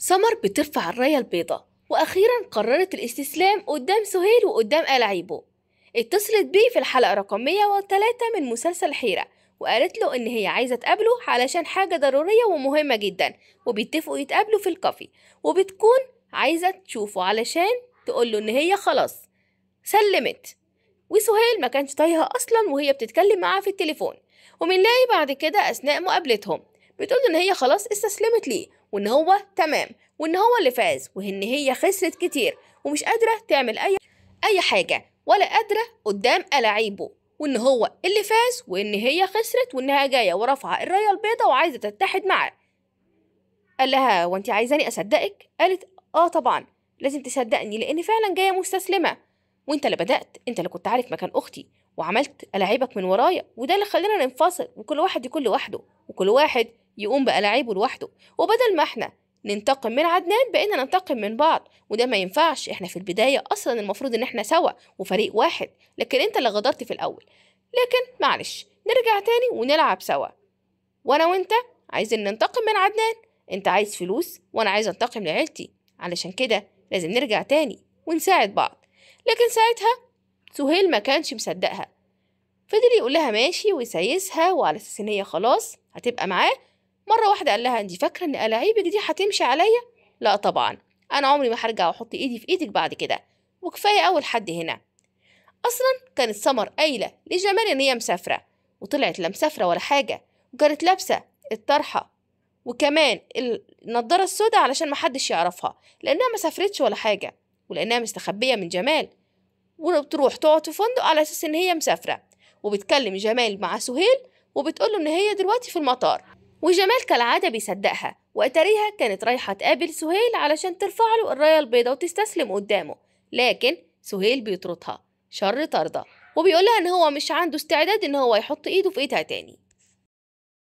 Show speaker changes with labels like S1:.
S1: سمر بترفع الراية البيضة وأخيرا قررت الاستسلام قدام سهيل وقدام ألاعيبه اتصلت بيه في الحلقة رقم 103 من مسلسل حيرة وقالت له إن هي عايزة تقابله علشان حاجة ضرورية ومهمة جدا وبيتفقوا يتقابلوا في الكافي وبتكون عايزة تشوفه علشان تقوله إن هي خلاص سلمت وسهيل ما كانش طايقها أصلا وهي بتتكلم معاه في التليفون وبنلاقي بعد كده أثناء مقابلتهم بتقول ان هي خلاص استسلمت ليه وان هو تمام وان هو اللي فاز وان هي خسرت كتير ومش قادره تعمل اي اي حاجه ولا قادره قدام الاعيبه وان هو اللي فاز وان هي خسرت وانها جايه ورافعه الرايه البيضه وعايزه تتحد معاه قال لها وانت عايزاني اصدقك قالت اه طبعا لازم تصدقني لان فعلا جايه مستسلمه وانت اللي بدات انت اللي كنت عارف مكان اختي وعملت ألاعيبك من ورايا وده اللي خلينا ننفصل وكل واحد يكون لوحده وكل واحد يقوم بألاعيبه لوحده وبدل ما احنا ننتقم من عدنان بقينا ننتقم من بعض وده ما ينفعش احنا في البداية أصلا المفروض ان احنا سوا وفريق واحد لكن انت اللي غدرت في الأول لكن معلش نرجع تاني ونلعب سوا وانا وانت عايزين ننتقم من عدنان انت عايز فلوس وانا عايز انتقم لعيلتي علشان كده لازم نرجع تاني ونساعد بعض لكن ساعتها سهيل ما كانش مصدقها فضل يقول لها ماشي ويسيسها وعلى اساس ان هي خلاص هتبقى معاه مرة واحدة قال لها أنت فاكرة إن ألاعيبك دي هتمشي عليا؟ لا طبعا أنا عمري ما هرجع وأحط إيدي في إيدك بعد كده وكفاية أول حد هنا أصلا كانت سمر قايلة لجمال إن هي مسافرة وطلعت لا مسافرة ولا حاجة وكانت لابسة الطرحة وكمان النضارة السوداء علشان محدش يعرفها لأنها ما سافرتش ولا حاجة ولأنها مستخبية من جمال وبتروح تقعد في فندق على أساس إن هي مسافرة وبتكلم جمال مع سهيل وبتقوله إن هي دلوقتي في المطار وجمال كالعادة بيصدقها وقتريها كانت رايحة تقابل سهيل علشان ترفع له الراية البيضة وتستسلم قدامه لكن سهيل بيطردها شر طردة وبيقولها إن هو مش عنده استعداد إن هو يحط إيده في إيدها تاني